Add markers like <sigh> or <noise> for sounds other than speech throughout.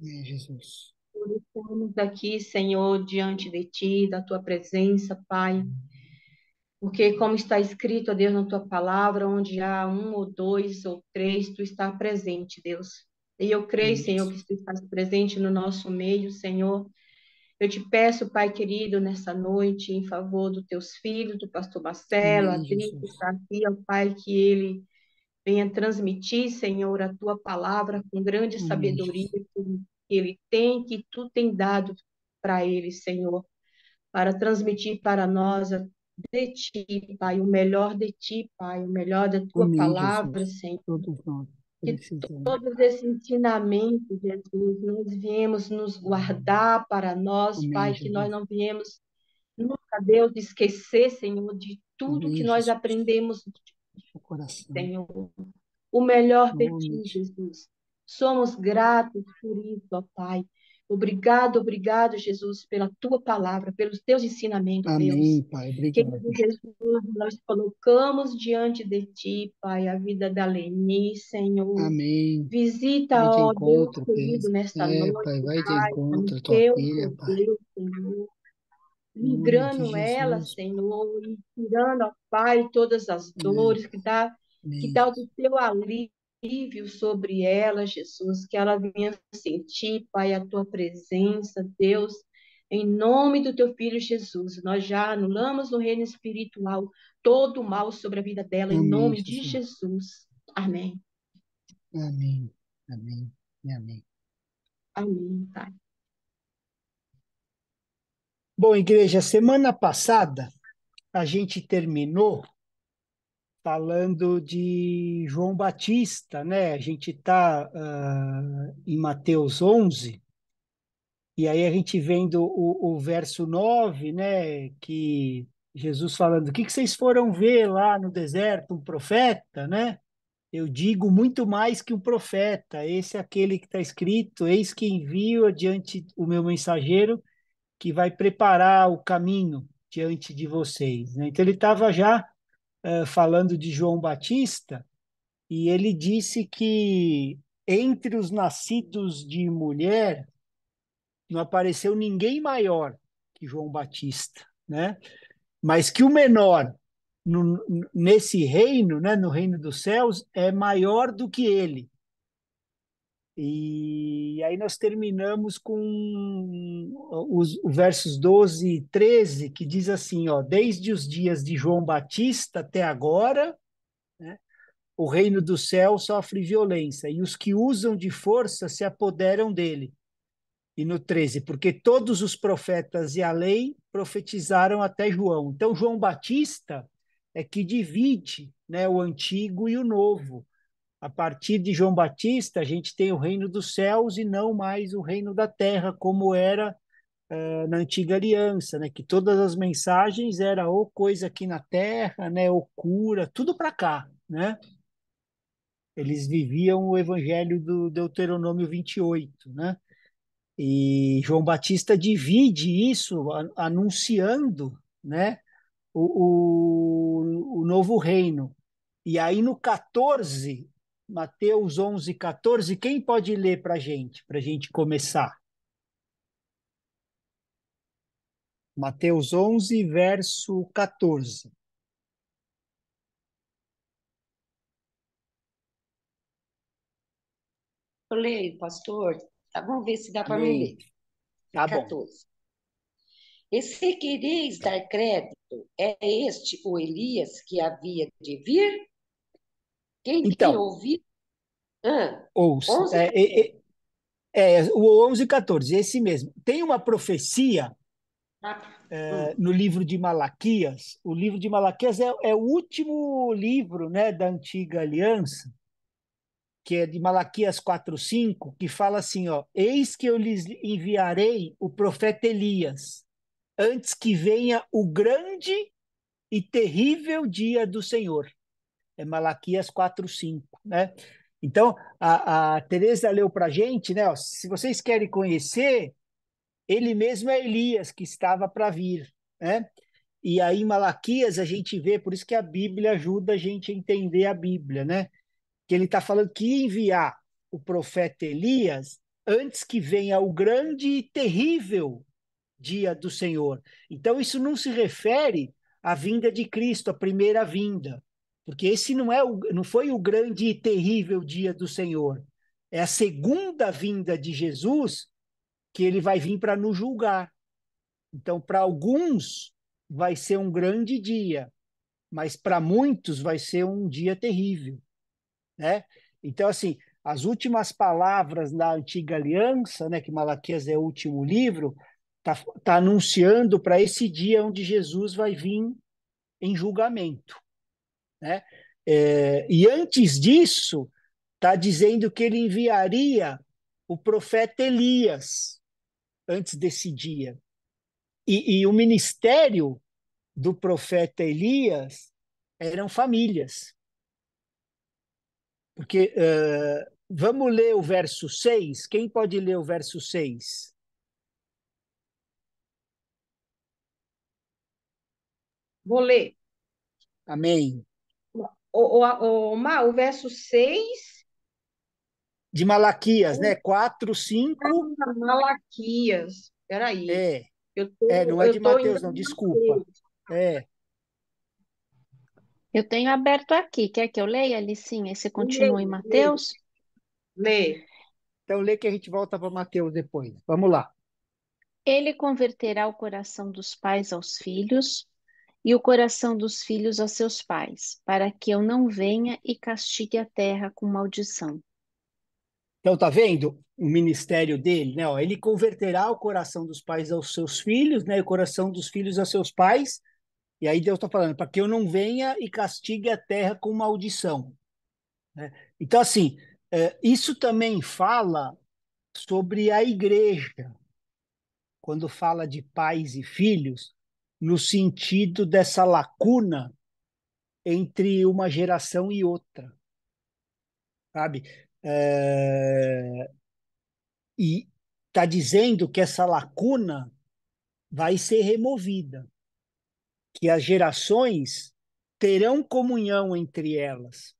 Jesus. Estamos aqui, Senhor, diante de Ti, da Tua presença, Pai. Porque, como está escrito, ó Deus, na Tua palavra, onde há um ou dois ou três, Tu está presente, Deus. E eu creio, Senhor, que Tu estás presente no nosso meio, Senhor. Eu te peço, Pai querido, nessa noite, em favor dos teus filhos, do pastor Marcelo, Amém, a Adri, que está aqui, ó Pai, que ele Venha transmitir, Senhor, a tua palavra com grande sabedoria que ele tem, que tu tem dado para ele, Senhor, para transmitir para nós a de ti, Pai, o melhor de ti, Pai, o melhor da tua palavra, Jesus, Senhor. Todos nós que todos esses ensinamentos, Jesus, nós viemos nos guardar para nós, Pai, que nós não viemos nunca, Deus, esquecer, Senhor, de tudo que nós aprendemos coração. Senhor, o melhor de ti, Jesus. Somos gratos por isso, ó Pai. Obrigado, obrigado, Jesus, pela tua palavra, pelos teus ensinamentos, Amém, Deus. Pai, obrigado. Jesus, nós colocamos diante de ti, Pai, a vida da Leni, Senhor. Amém. Visita, ó encontro, Deus, querido, nesta é, noite. Pai, vai de encontro, pai, tua teu filha, Deus, Pai. Senhor livrando ela, Senhor, e tirando, ó Pai, todas as dores, que dá, tá, que dá tá o teu alívio sobre ela, Jesus, que ela venha sentir, Pai, a tua presença, Deus, em nome do teu filho Jesus, nós já anulamos no reino espiritual todo o mal sobre a vida dela, Amém, em nome Jesus. de Jesus. Amém. Amém. Amém. Amém. Amém, Pai. Bom, igreja, semana passada a gente terminou falando de João Batista, né? A gente está uh, ah, em Mateus 11, e aí a gente vendo o, o, verso 9, né? Que Jesus falando: O que, que vocês foram ver lá no deserto? Um profeta, né? Eu digo muito mais que um profeta, esse é aquele que está escrito: Eis que envio adiante o meu mensageiro que vai preparar o caminho diante de vocês. Né? Então, ele estava já uh, falando de João Batista, e ele disse que entre os nascidos de mulher não apareceu ninguém maior que João Batista, né? Mas que o menor no, nesse reino, né, no reino dos céus, é maior do que ele. E aí nós terminamos com os versos 12 e 13, que diz assim, ó, desde os dias de João Batista até agora, né, o reino do céu sofre violência, e os que usam de força se apoderam dele. E no 13, porque todos os profetas e a lei profetizaram até João. Então, João Batista é que divide né, o antigo e o novo a partir de João Batista, a gente tem o reino dos céus e não mais o reino da terra, como era uh, na antiga aliança, né? que todas as mensagens era ou coisa aqui na terra, né? ou cura, tudo para cá. Né? Eles viviam o evangelho do Deuteronômio 28. Né? E João Batista divide isso, anunciando né? o, o, o novo reino. E aí no 14, Mateus 11, 14. Quem pode ler para a gente, para a gente começar? Mateus 11, verso 14. Eu leio, pastor. Tá, vamos ver se dá para me ler. Tá 14. bom. E se quereis dar crédito, é este o Elias que havia de vir? Quem, então, quem ouvir. Ah, ouça. 11, é, é, é, é, o 11 e 14, esse mesmo. Tem uma profecia ah, é, hum. no livro de Malaquias. O livro de Malaquias é, é, o último livro né, da antiga aliança, que é de Malaquias 4,5, que fala assim: ó, Eis que eu lhes enviarei o profeta Elias, antes que venha o grande e terrível dia do Senhor é Malaquias 4,5, né? Então, a, a Tereza leu para a gente, né? Ó, se vocês querem conhecer, ele mesmo é Elias, que estava para vir, né? E aí, em Malaquias, a gente vê, por isso que a Bíblia ajuda a gente a entender a Bíblia, né? Que ele está falando que enviar o profeta Elias antes que venha o grande e terrível dia do Senhor. Então, isso não se refere à vinda de Cristo, à primeira vinda. Porque esse não, é o, não foi o grande e terrível dia do Senhor. É a segunda vinda de Jesus que ele vai vir para nos julgar. Então, para alguns, vai ser um grande dia, mas para muitos vai ser um dia terrível. Né? Então, assim, as últimas palavras da antiga aliança, né, que Malaquias é o último livro, está tá anunciando para esse dia onde Jesus vai vir em julgamento. Né? É, e antes disso, está dizendo que ele enviaria o profeta Elias antes desse dia. E, e o ministério do profeta Elias eram famílias. Porque uh, vamos ler o verso 6. Quem pode ler o verso 6? Vou ler. Amém o, o, o, o verso 6. De Malaquias, né? 4, 5. Ah, Malaquias, peraí. É. Eu tô, é, não é de Mateus, não, desculpa. É. Eu tenho aberto aqui. Quer que eu leia, Alicinha, e você continua em Mateus? Lê. Então lê que a gente volta para Mateus depois. Vamos lá. Ele converterá o coração dos pais aos filhos e o coração dos filhos a seus pais, para que eu não venha e castigue a terra com maldição. Então, tá vendo o ministério dele? Né? Ó, ele converterá o coração dos pais aos seus filhos, né? o coração dos filhos aos seus pais. E aí Deus está falando, para que eu não venha e castigue a terra com maldição. Né? Então, assim, é, isso também fala sobre a igreja. Quando fala de pais e filhos, no sentido dessa lacuna entre uma geração e outra, sabe? É... E está dizendo que essa lacuna vai ser removida, que as gerações terão comunhão entre elas,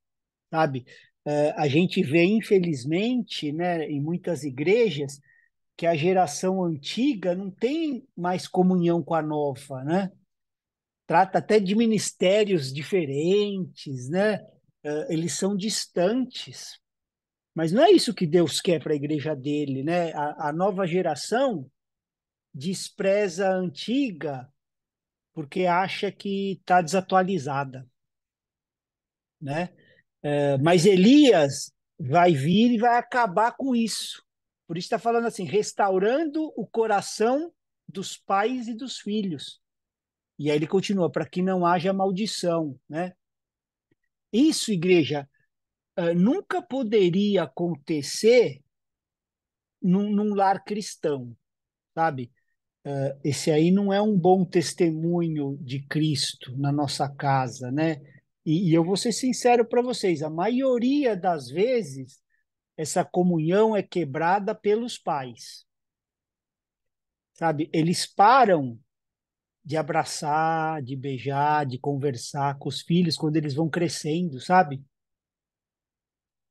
sabe? É, a gente vê, infelizmente, né, em muitas igrejas, que a geração antiga não tem mais comunhão com a nova, né? Trata até de ministérios diferentes, né? Ah, eles são distantes. Mas não é isso que Deus quer para a igreja dele, né? A, a, nova geração despreza a antiga porque acha que está desatualizada, né? Ah, mas Elias vai vir e vai acabar com isso. Por isso está falando assim, restaurando o coração dos pais e dos filhos. E aí ele continua, para que não haja maldição, né? Isso, igreja, eh, nunca poderia acontecer num, num lar cristão, sabe? Eh, esse aí não é um bom testemunho de Cristo na nossa casa, né? E, e eu vou ser sincero para vocês, a maioria das vezes essa comunhão é quebrada pelos pais. Sabe? Eles param de abraçar, de beijar, de conversar com os filhos quando eles vão crescendo, sabe?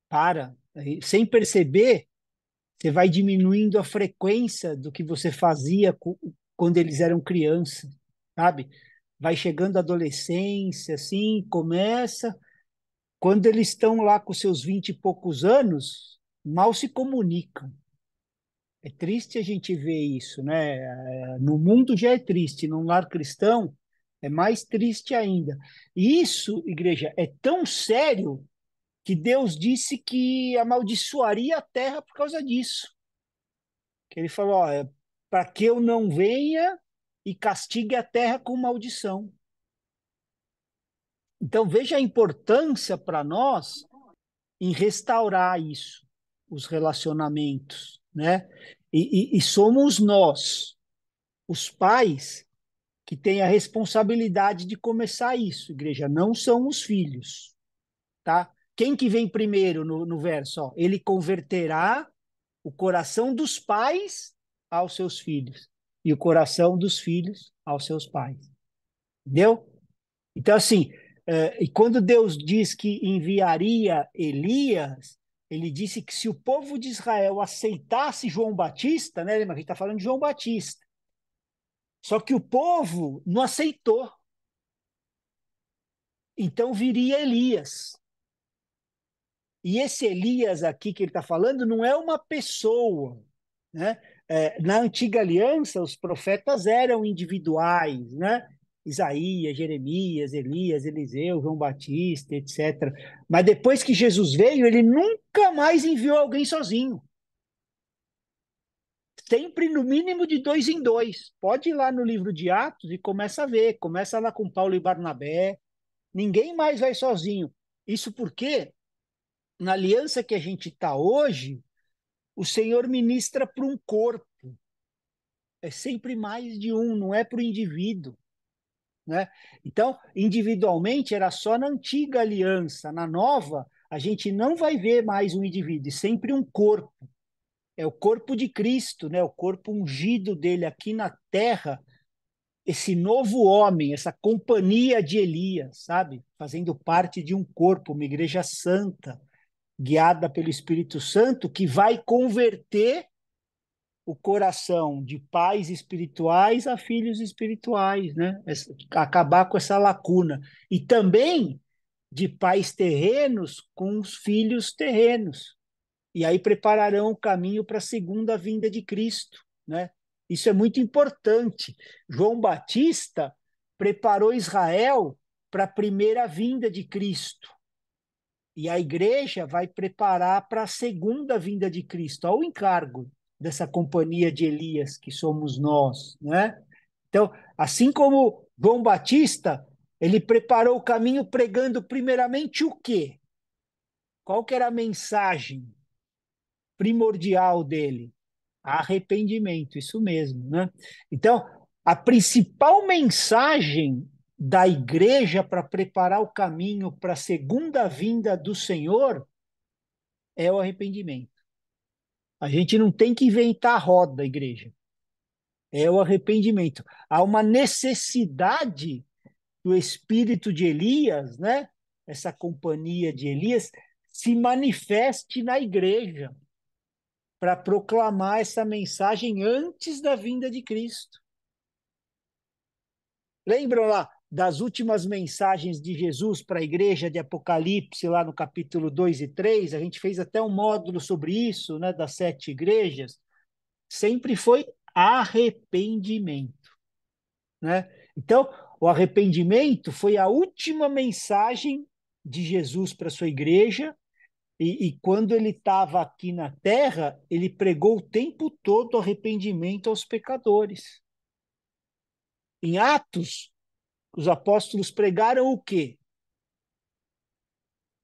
Para. Sem perceber, você vai diminuindo a frequência do que você fazia quando eles eram crianças, sabe? Vai chegando a adolescência, assim, começa quando eles estão lá com seus vinte e poucos anos, mal se comunicam. É triste a gente ver isso, né? No mundo já é triste, num lar cristão é mais triste ainda. E isso, igreja, é tão sério que Deus disse que amaldiçoaria a terra por causa disso. Que ele falou: é, para que eu não venha e castigue a terra com maldição. Então, veja a importância para nós em restaurar isso, os relacionamentos, né? E, e, e somos nós, os pais, que têm a responsabilidade de começar isso, igreja, não são os filhos, tá? Quem que vem primeiro no, no verso? Ó, ele converterá o coração dos pais aos seus filhos e o coração dos filhos aos seus pais. Entendeu? Então, assim, é, e quando Deus diz que enviaria Elias, ele disse que se o povo de Israel aceitasse João Batista, né, lembra, a gente está falando de João Batista. Só que o povo não aceitou. Então viria Elias. E esse Elias aqui que ele está falando não é uma pessoa. Né? É, na antiga aliança, os profetas eram individuais, né? Isaías, Jeremias, Elias, Eliseu, João Batista, etc. Mas depois que Jesus veio, ele nunca mais enviou alguém sozinho. Sempre no mínimo de dois em dois. Pode ir lá no livro de Atos e começa a ver. Começa lá com Paulo e Barnabé. Ninguém mais vai sozinho. Isso porque, na aliança que a gente está hoje, o Senhor ministra para um corpo. É sempre mais de um, não é para o indivíduo. Né? Então, individualmente era só na antiga aliança, na nova, a gente não vai ver mais um indivíduo, e sempre um corpo. É o corpo de Cristo, né? o corpo ungido dele aqui na terra, esse novo homem, essa companhia de Elias, sabe? Fazendo parte de um corpo, uma igreja santa, guiada pelo Espírito Santo, que vai converter o coração de pais espirituais a filhos espirituais, né? Acabar com essa lacuna. E também de pais terrenos com os filhos terrenos. E aí prepararão o caminho para a segunda vinda de Cristo, né? Isso é muito importante. João Batista preparou Israel para a primeira vinda de Cristo. E a igreja vai preparar para a segunda vinda de Cristo, ao encargo dessa companhia de Elias que somos nós, né? Então, assim como João Batista, ele preparou o caminho pregando primeiramente o quê? Qual que era a mensagem primordial dele? Arrependimento, isso mesmo, né? Então, a principal mensagem da igreja para preparar o caminho para a segunda vinda do Senhor é o arrependimento. A gente não tem que inventar a roda, da igreja. É o arrependimento. Há uma necessidade do espírito de Elias, né? Essa companhia de Elias se manifeste na igreja para proclamar essa mensagem antes da vinda de Cristo. Lembram lá? das últimas mensagens de Jesus para a igreja de Apocalipse, lá no capítulo 2 e 3, a gente fez até um módulo sobre isso, né, das sete igrejas, sempre foi arrependimento. Né? Então, o arrependimento foi a última mensagem de Jesus para sua igreja, e, e quando ele estava aqui na terra, ele pregou o tempo todo arrependimento aos pecadores. Em Atos, os apóstolos pregaram o quê?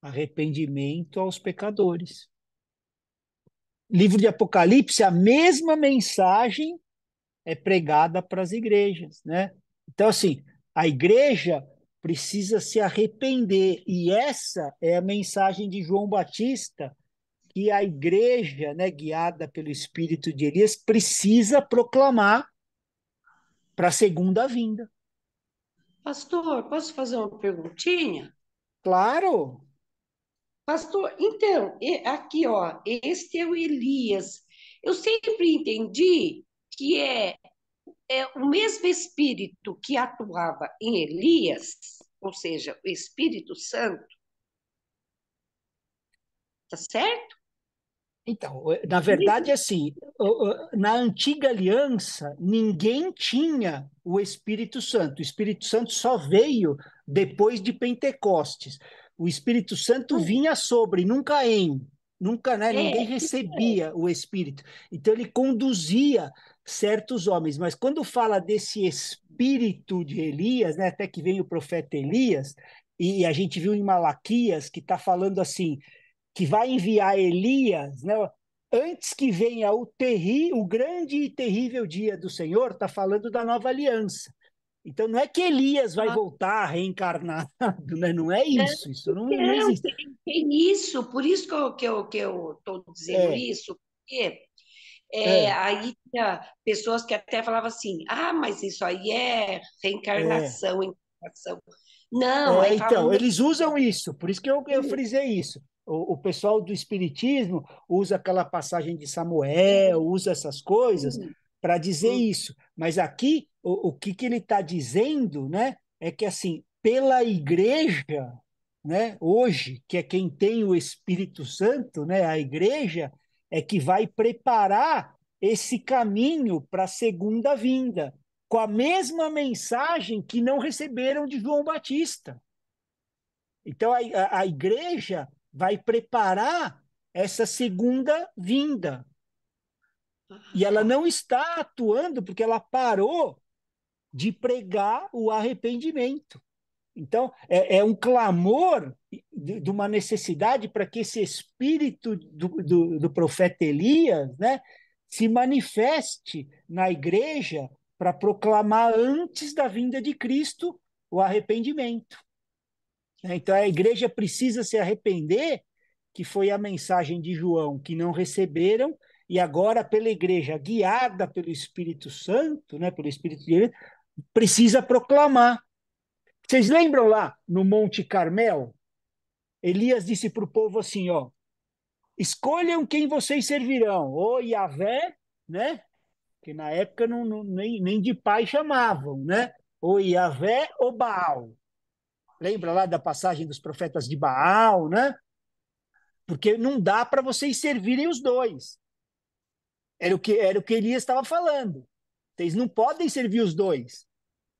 Arrependimento aos pecadores. Livro de Apocalipse, a mesma mensagem é pregada para as igrejas, né? Então, assim, a igreja precisa se arrepender. E essa é a mensagem de João Batista, que a igreja, né, guiada pelo Espírito de Elias, precisa proclamar para a segunda vinda. Pastor, posso fazer uma perguntinha? Claro. Pastor, então, aqui, ó, este é o Elias. Eu sempre entendi que é, é o mesmo espírito que atuava em Elias, ou seja, o Espírito Santo. Tá certo? Então, eh, na verdade, assim, na antiga aliança, ninguém tinha o Espírito Santo. O Espírito Santo só veio depois de Pentecostes. O Espírito Santo hum. vinha sobre, nunca em, nunca, né? É, ninguém recebia o Espírito. Então, ele conduzia certos homens. Mas quando fala desse Espírito de Elias, né? Até que vem o profeta Elias, e a gente viu em Malaquias que está falando assim que vai enviar Elias, né? Antes que venha o terri, o grande e terrível dia do Senhor, está falando da nova aliança. Então não é que Elias vai ah. voltar reencarnado, né? Não é isso. Isso não, é, não existe. Tem, tem isso, por isso que eu estou que eu, que eu tô dizendo é. isso, porque é, é. aí tinha pessoas que até falavam assim, ah, mas isso aí é reencarnação, é. encarnação. Não, é, então, falam... eles usam isso, por isso que eu, eu frisei isso. O, o, pessoal do espiritismo usa aquela passagem de Samuel, usa essas coisas uhum. para dizer uhum. isso. Mas aqui, o, o que, que ele está dizendo né, é que, assim, pela igreja, né, hoje, que é quem tem o Espírito Santo, né, a igreja, é que vai preparar esse caminho para a segunda vinda, com a mesma mensagem que não receberam de João Batista. Então, a, a, a igreja vai preparar essa segunda vinda. E ela ah. não está atuando porque ela parou de pregar o arrependimento. Então, é, é um clamor de, de uma necessidade para que esse espírito do, do, do profeta Elias né, se manifeste na igreja para proclamar antes da vinda de Cristo o arrependimento. Né? Então a igreja precisa se arrepender, que foi a mensagem de João, que não receberam, e agora pela igreja, guiada pelo Espírito Santo, né, pelo Espírito de Deus, precisa proclamar. Vocês lembram lá no Monte Carmel? Elias disse para o povo assim: ó, escolham quem vocês servirão, ou Yahvé, né? Que na época não, não, nem, nem de pai chamavam, né? Ou Yahvé ou Baal. Lembra lá da passagem dos profetas de Baal, né? Porque não dá para vocês servirem os dois. Era o que era o que Elias estava falando. Vocês não podem servir os dois.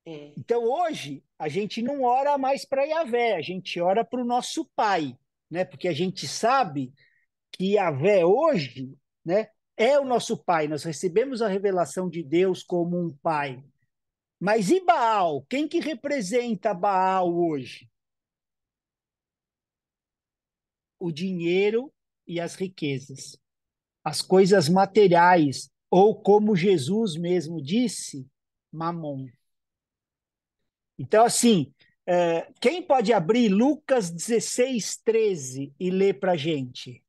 É. Então hoje a gente não ora mais para Yahvé, a gente ora para o nosso Pai, né? Porque a gente sabe que Yahvé hoje, né, é o nosso Pai. Nós recebemos a revelação de Deus como um Pai. Mas e Baal? Quem que representa Baal hoje? O dinheiro e as riquezas. As coisas materiais, ou como Jesus mesmo disse, mamon. Então, assim, eh, quem pode abrir Lucas 16, 13 e ler para a gente?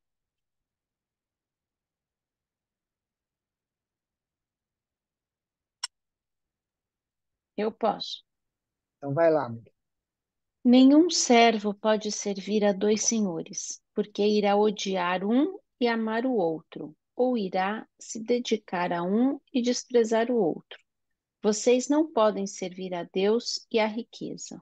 Eu posso. Então vai lá, amiga. Nenhum servo pode servir a dois senhores, porque irá odiar um e amar o outro, ou irá se dedicar a um e desprezar o outro. Vocês não podem servir a Deus e a riqueza.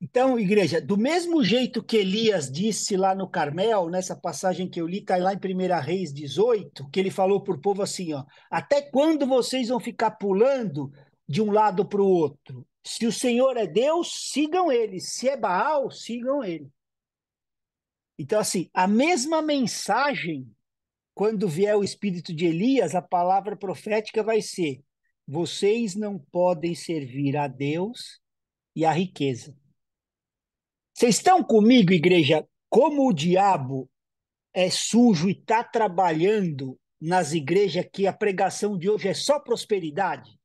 Então, igreja, do mesmo jeito que Elias disse lá no Carmel, nessa passagem que eu li, está lá em 1 Reis 18, que ele falou para o povo assim: ó, até quando vocês vão ficar pulando de um lado para o outro. Se o Senhor é Deus, sigam ele. Se é Baal, sigam ele. Então, assim, a mesma mensagem, quando vier o espírito de Elias, a palavra profética vai ser: vocês não podem servir a Deus e a riqueza. Vocês estão comigo, igreja? Como o diabo é sujo e está trabalhando nas igrejas que a pregação de hoje é só prosperidade?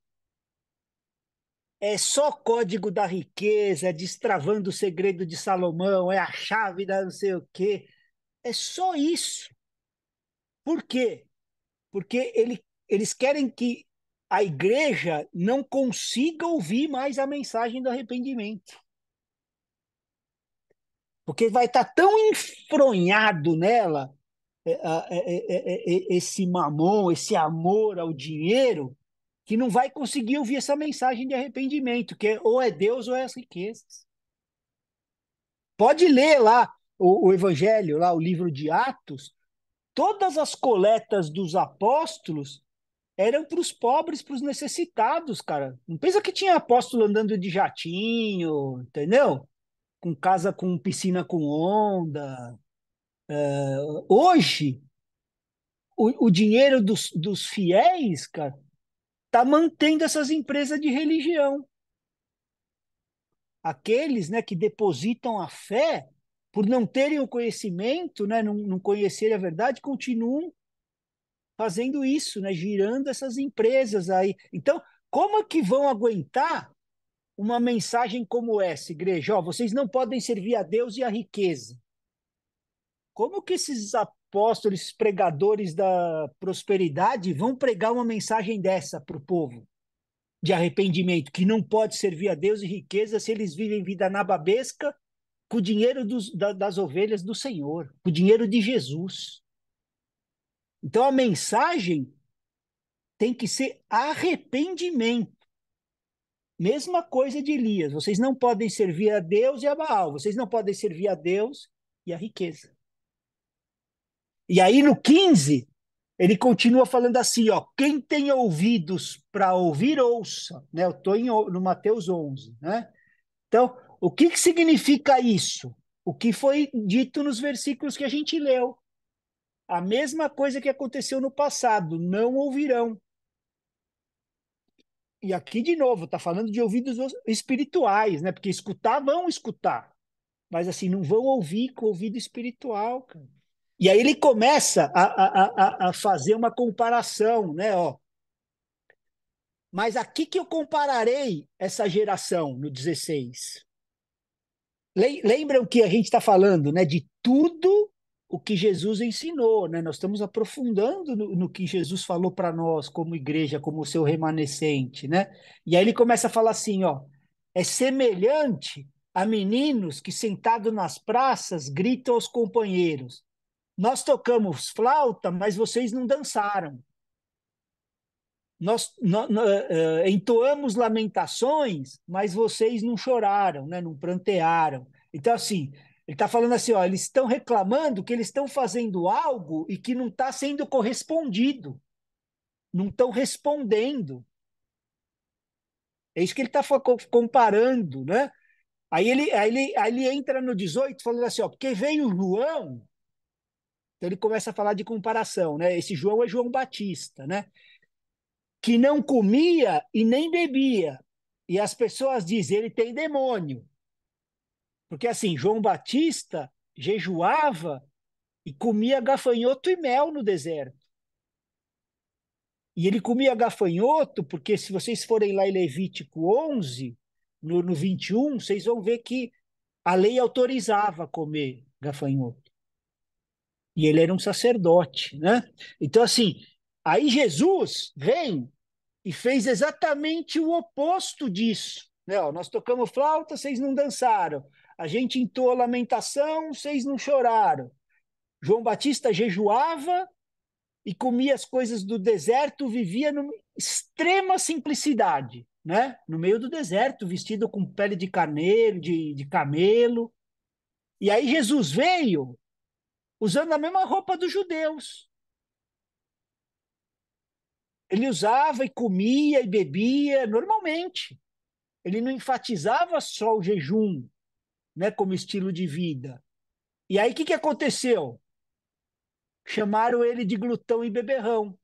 é só código da riqueza, é destravando o segredo de Salomão, é a chave da não sei o quê. É só isso. Por quê? Porque ele, eles querem que a igreja não consiga ouvir mais a mensagem do arrependimento. Porque vai estar tá tão enfronhado nela é, é, esse mamon, esse amor ao dinheiro, que não vai conseguir ouvir essa mensagem de arrependimento, que é, ou é Deus ou é as riquezas. Pode ler lá o, o Evangelho, lá o livro de Atos, todas as coletas dos apóstolos eram para os pobres, para os necessitados, cara. Não pensa que tinha apóstolo andando de jatinho, entendeu? Com casa com piscina com onda. É, hoje, o, o dinheiro dos, dos fiéis, cara, está mantendo essas empresas de religião. Aqueles né, que depositam a fé, por não terem o conhecimento, né, não, não conhecerem a verdade, continuam fazendo isso, né, girando essas empresas aí. Então, como é que vão aguentar uma mensagem como essa, igreja? Ó, vocês não podem servir a Deus e a riqueza. Como que esses apóstolos, pregadores da prosperidade, vão pregar uma mensagem dessa para o povo de arrependimento, que não pode servir a Deus e riqueza se eles vivem vida nababesca com o dinheiro dos, da, das ovelhas do Senhor, com o dinheiro de Jesus. Então a mensagem tem que ser arrependimento. Mesma coisa de Elias. Vocês não podem servir a Deus e a Baal. Vocês não podem servir a Deus e a riqueza. E aí no 15, ele continua falando assim, ó, quem tem ouvidos para ouvir, ouça. Né? Eu estou no Mateus 11. Né? Então, o que, que significa isso? O que foi dito nos versículos que a gente leu. A mesma coisa que aconteceu no passado, não ouvirão. E aqui, de novo, está falando de ouvidos espirituais, né? Porque escutar, vão escutar. Mas assim, não vão ouvir com ouvido espiritual, cara. E aí ele começa a, a, a, a fazer uma comparação, né? Ó, mas aqui que eu compararei essa geração no 16. Lembram que a gente está falando né, de tudo o que Jesus ensinou, né? nós estamos aprofundando no, no que Jesus falou para nós, como igreja, como seu remanescente. Né? E aí ele começa a falar assim: ó, é semelhante a meninos que sentados nas praças gritam aos companheiros: nós tocamos flauta, mas vocês não dançaram. Nós no, no, uh, entoamos lamentações, mas vocês não choraram, né? não prantearam. Então, assim, ele está falando assim: ó, eles estão reclamando que eles estão fazendo algo e que não está sendo correspondido. Não estão respondendo. É isso que ele está comparando, né? Aí ele, aí, ele, aí ele entra no 18 falando assim, ó, porque veio João então ele começa a falar de comparação, né? Esse João é João Batista, né? Que não comia e nem bebia. E as pessoas dizem, ele tem demônio. Porque assim, João Batista jejuava e comia gafanhoto e mel no deserto. E ele comia gafanhoto, porque se vocês forem lá em Levítico 11, no, no 21, vocês vão ver que a lei autorizava comer gafanhoto. E ele era um sacerdote, né? Então, assim, aí Jesus vem e fez exatamente o oposto disso. Né? Ó, nós tocamos flauta, vocês não dançaram. A gente entoou lamentação, vocês não choraram. João Batista jejuava e comia as coisas do deserto, vivia numa extrema simplicidade, né? No meio do deserto, vestido com pele de carneiro, de, de camelo. E aí Jesus veio usando a mesma roupa dos judeus. Ele usava e comia e bebia normalmente. Ele não enfatizava só o jejum né, como estilo de vida. E aí o que, que aconteceu? Chamaram ele de glutão e beberrão.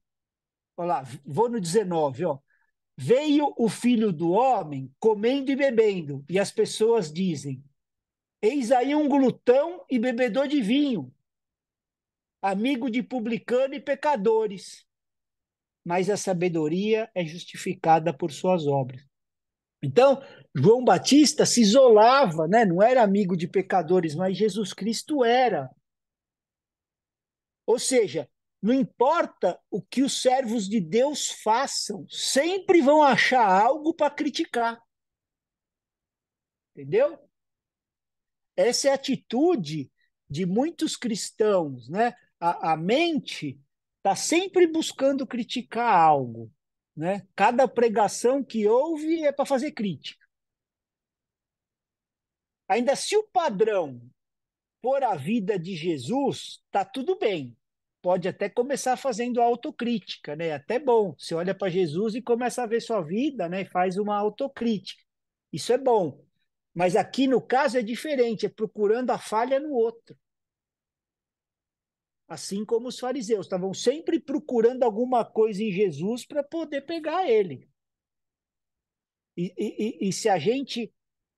Olha lá, vou no 19, ó. Veio o filho do homem comendo e bebendo, e as pessoas dizem: Eis aí um glutão e bebedor de vinho, amigo de publicano e pecadores. Mas a sabedoria é justificada por suas obras. Então, João Batista se isolava, né? não era amigo de pecadores, mas Jesus Cristo era. Ou seja, não importa o que os servos de Deus façam, sempre vão achar algo para criticar. Entendeu? Essa é a atitude de muitos cristãos, né? a, a mente está sempre buscando criticar algo. Né? Cada pregação que ouve é para fazer crítica. Ainda se o padrão for a vida de Jesus, tá tudo bem. Pode até começar fazendo autocrítica, né? Até bom. Você olha para Jesus e começa a ver sua vida, né? E faz uma autocrítica. Isso é bom. Mas aqui no caso é diferente, é procurando a falha no outro assim como os fariseus, estavam sempre procurando alguma coisa em Jesus para poder pegar ele. E, e, e, se a gente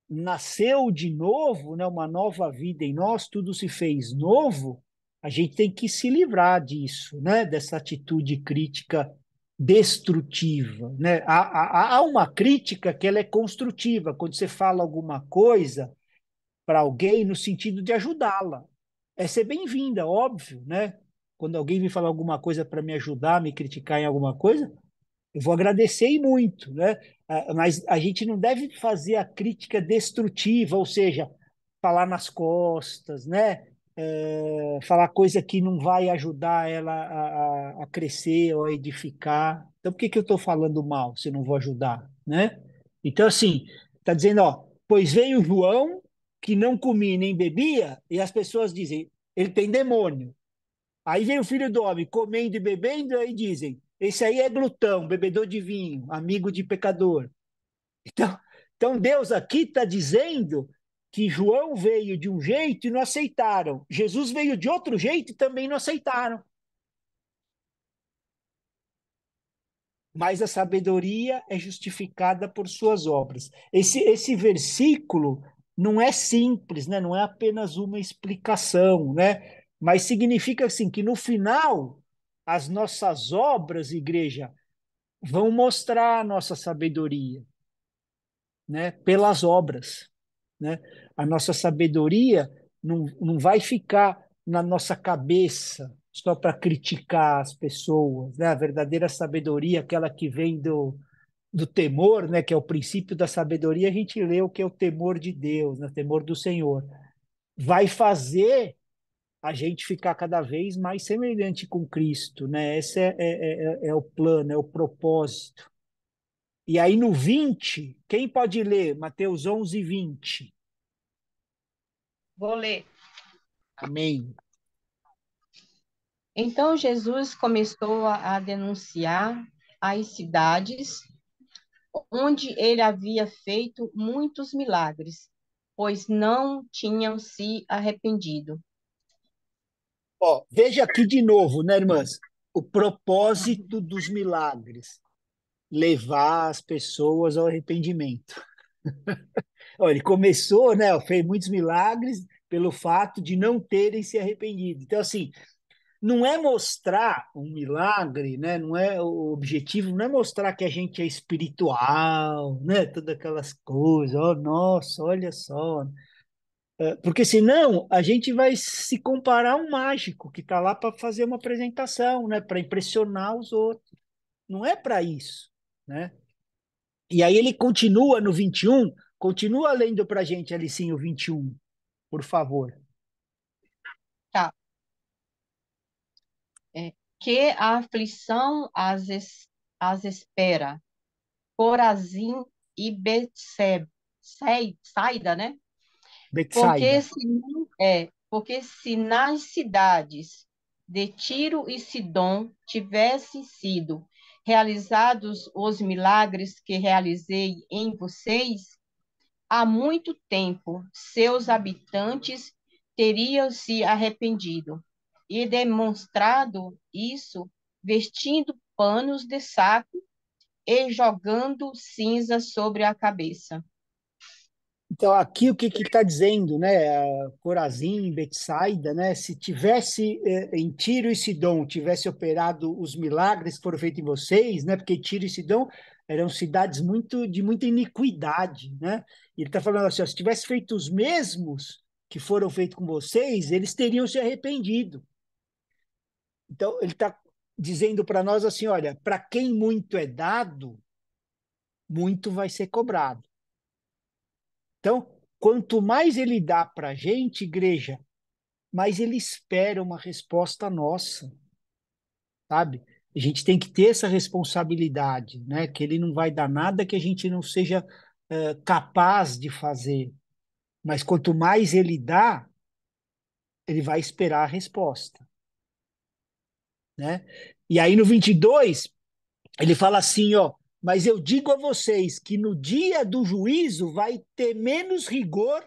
nasceu de novo, né, uma nova vida em nós, tudo se fez novo, a gente tem que se livrar disso, né, dessa atitude crítica destrutiva. Né? Há, há, há uma crítica que ela é construtiva, quando você fala alguma coisa para alguém no sentido de ajudá-la é ser bem-vinda, óbvio, né? Quando alguém me falar alguma coisa para me ajudar, me criticar em alguma coisa, eu vou agradecer e muito, né? Ah, mas a gente não deve fazer a crítica destrutiva, ou seja, falar nas costas, né? É, falar coisa que não vai ajudar ela a, a, a crescer ou a edificar. Então, por que, que eu estou falando mal se não vou ajudar, né? Então, assim, está dizendo, ó, pois veio João que não comia nem bebia, e as pessoas dizem, ele tem demônio. Aí vem o filho do homem comendo e bebendo, aí dizem, esse aí é glutão, bebedor de vinho, amigo de pecador. Então, então Deus aqui está dizendo que João veio de um jeito e não aceitaram. Jesus veio de outro jeito e também não aceitaram. Mas a sabedoria é justificada por suas obras. Esse, esse versículo não é simples, né? não é apenas uma explicação, né? mas significa assim, que no final as nossas obras, igreja, vão mostrar a nossa sabedoria né? pelas obras. Né? A nossa sabedoria não, não vai ficar na nossa cabeça só para criticar as pessoas. Né? A verdadeira sabedoria, aquela que vem do, do temor, né, que é o princípio da sabedoria, a gente lê o que é o temor de Deus, né, o temor do Senhor. Vai fazer a gente ficar cada vez mais semelhante com Cristo, né? Esse é, é, é, é, é o plano, é o propósito. E aí no 20, quem pode ler? Mateus 11, 20. Vou ler. Amém. Então Jesus começou a, a denunciar as cidades onde ele havia feito muitos milagres, pois não tinham se arrependido. Ó, veja aqui de novo, né, irmãs? O propósito dos milagres levar as pessoas ao arrependimento. <laughs> ele começou, né? Fez muitos milagres pelo fato de não terem se arrependido. Então, assim, não é mostrar um milagre, né? Não é o objetivo, não é mostrar que a gente é espiritual, né? Todas aquelas coisas, oh, nossa, olha só. É, porque senão a gente vai se comparar a um mágico que está lá para fazer uma apresentação, né? Para impressionar os outros. Não é para isso, né? E aí ele continua no 21, continua lendo para a gente, o 21, por favor. que a aflição as, as espera. Corazim e Betsebe, saída, né? Porque se, é, porque se nas cidades de Tiro e Sidom tivessem sido realizados os milagres que realizei em vocês, há muito tempo seus habitantes teriam se arrependido e demonstrado isso vestindo panos de saco e jogando cinza sobre a cabeça. Então, aqui o que está dizendo, né? Corazim, Betsaida, né? Se tivesse eh, em Tiro e Sidom, tivesse operado os milagres que foram feitos em vocês, né? Porque Tiro e Sidom eram cidades muito de muita iniquidade, né? ele está falando assim, ó, se tivesse feito os mesmos que foram feitos com vocês, eles teriam se arrependido. Então, ele está dizendo para nós assim: olha, para quem muito é dado, muito vai ser cobrado. Então, quanto mais ele dá para a gente, igreja, mais ele espera uma resposta nossa, sabe? A gente tem que ter essa responsabilidade, né? Que ele não vai dar nada que a gente não seja uh, capaz de fazer. Mas quanto mais ele dá, ele vai esperar a resposta né? E aí no 22, ele fala assim, ó, mas eu digo a vocês que no dia do juízo vai ter menos rigor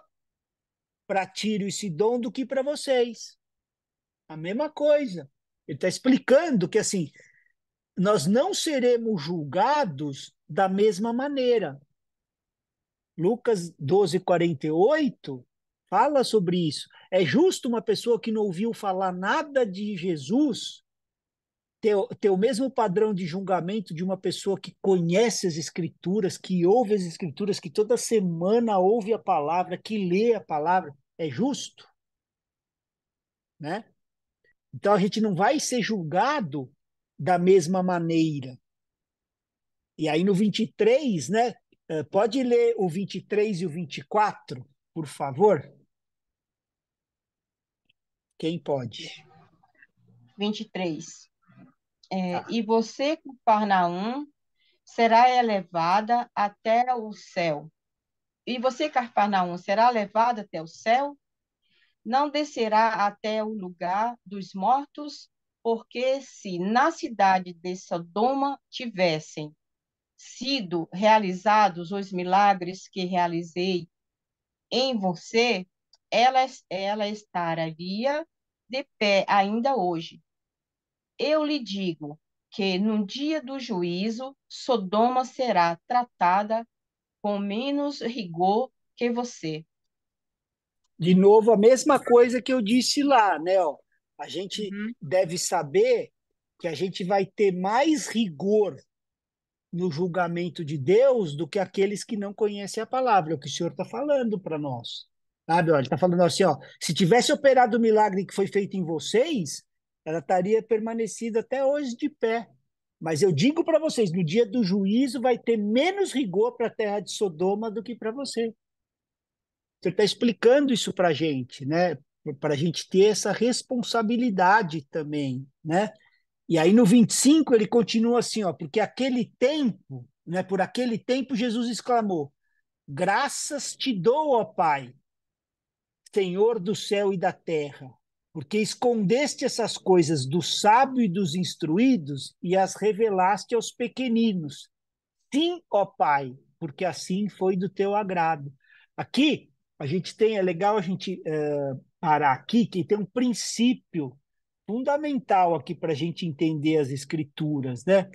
para Tiro e Sidon do que para vocês. A mesma coisa. Ele está explicando que assim, nós não seremos julgados da mesma maneira. Lucas 12, 48 fala sobre isso. É justo uma pessoa que não ouviu falar nada de Jesus ter, ter o mesmo padrão de julgamento de uma pessoa que conhece as escrituras, que ouve as escrituras, que toda semana ouve a palavra, que lê a palavra, é justo? Né? Então a gente não vai ser julgado da mesma maneira. E aí no 23, né? Eh, pode ler o 23 e o 24, por favor? Quem pode? 23. É, ah. E você, Cafarnaum, será elevada até o céu. E você, Cafarnaum, será levada até o céu? Não descerá até o lugar dos mortos? Porque se na cidade de Sodoma tivessem sido realizados os milagres que realizei em você, ela, ela estaria de pé ainda hoje. Eu lhe digo que no dia do juízo, Sodoma será tratada com menos rigor que você. De novo, a mesma coisa que eu disse lá, né? Ó, a gente uhum. deve saber que a gente vai ter mais rigor no julgamento de Deus do que aqueles que não conhecem a palavra, é o que o Senhor está falando para nós. Sabe, ó, ele está falando assim, ó, se tivesse operado o milagre que foi feito em vocês, ela estaria permanecido até hoje de pé. Mas eu digo para vocês, no dia do juízo vai ter menos rigor para a terra de Sodoma do que para você. Você está explicando isso para a gente, né? Para a gente ter essa responsabilidade também, né? E aí no 25 ele continua assim, ó, porque aquele tempo, né? Por aquele tempo Jesus exclamou: Graças te dou, ó Pai, Senhor do céu e da terra porque escondeste essas coisas do sábio e dos instruídos e as revelaste aos pequeninos. Sim, ó Pai, porque assim foi do teu agrado. Aqui, a gente tem, é legal a gente uh, parar aqui, que tem um princípio fundamental aqui para a gente entender as escrituras, né?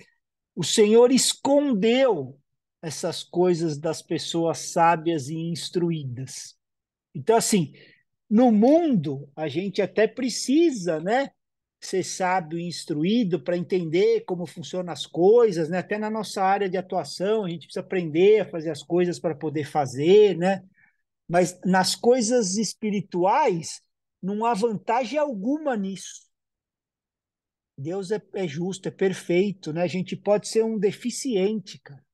O Senhor escondeu essas coisas das pessoas sábias e instruídas. Então, assim, no mundo, a gente até precisa, né? Ser sábio e instruído para entender como funcionam as coisas, né? Até na nossa área de atuação, a gente precisa aprender a fazer as coisas para poder fazer, né? Mas nas coisas espirituais, não há vantagem alguma nisso. Deus é, é, justo, é perfeito, né? A gente pode ser um deficiente, cara.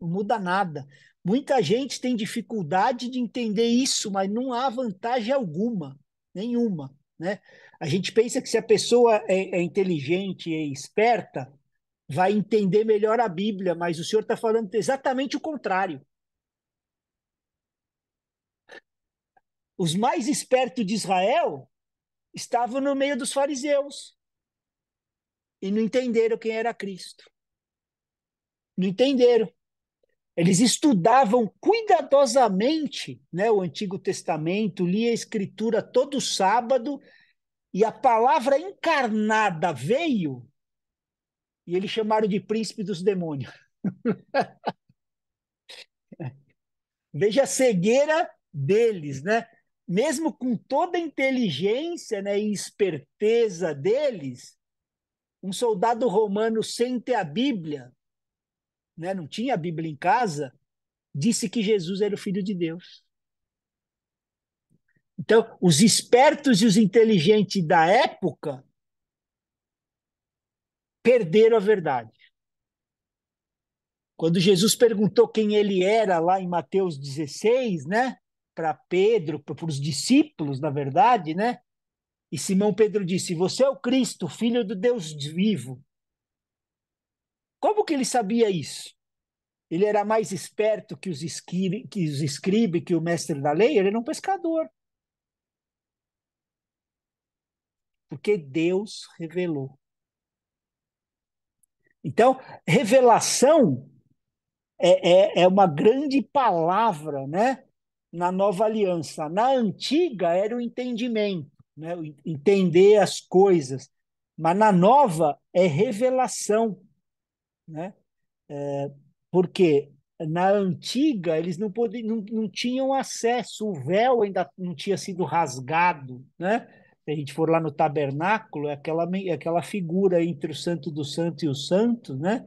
Não muda nada. Muita gente tem dificuldade de entender isso, mas não há vantagem alguma, nenhuma. Né? A gente pensa que se a pessoa é, é inteligente e é esperta, vai entender melhor a Bíblia, mas o senhor está falando exatamente o contrário. Os mais espertos de Israel estavam no meio dos fariseus e não entenderam quem era Cristo. Não entenderam. Eles estudavam cuidadosamente né, o Antigo Testamento, lia a Escritura todo sábado, e a palavra encarnada veio, e eles chamaram de príncipe dos demônios. <laughs> Veja a cegueira deles, né? Mesmo com toda a inteligência né, e esperteza deles, um soldado romano sem ter a Bíblia né, não tinha a Bíblia em casa, disse que Jesus era o Filho de Deus. Então, os espertos e os inteligentes da época perderam a verdade. Quando Jesus perguntou quem ele era lá em Mateus 16, né, para Pedro, para os discípulos, na verdade, né? E Simão Pedro disse: "Você é o Cristo, filho do Deus vivo". Como que ele sabia isso? Ele era mais esperto que os, esquive, que os escribe, que o mestre da lei? Ele era um pescador. Porque Deus revelou. Então, revelação é, é, é uma grande palavra, né? na nova aliança. Na antiga era o entendimento, né? entender as coisas. Mas na nova é revelação né? É, porque na antiga eles não, podiam, não, não tinham acesso, o véu ainda não tinha sido rasgado, né? Se a gente for lá no tabernáculo, é aquela, é aquela figura entre o santo do santo e o santo, né?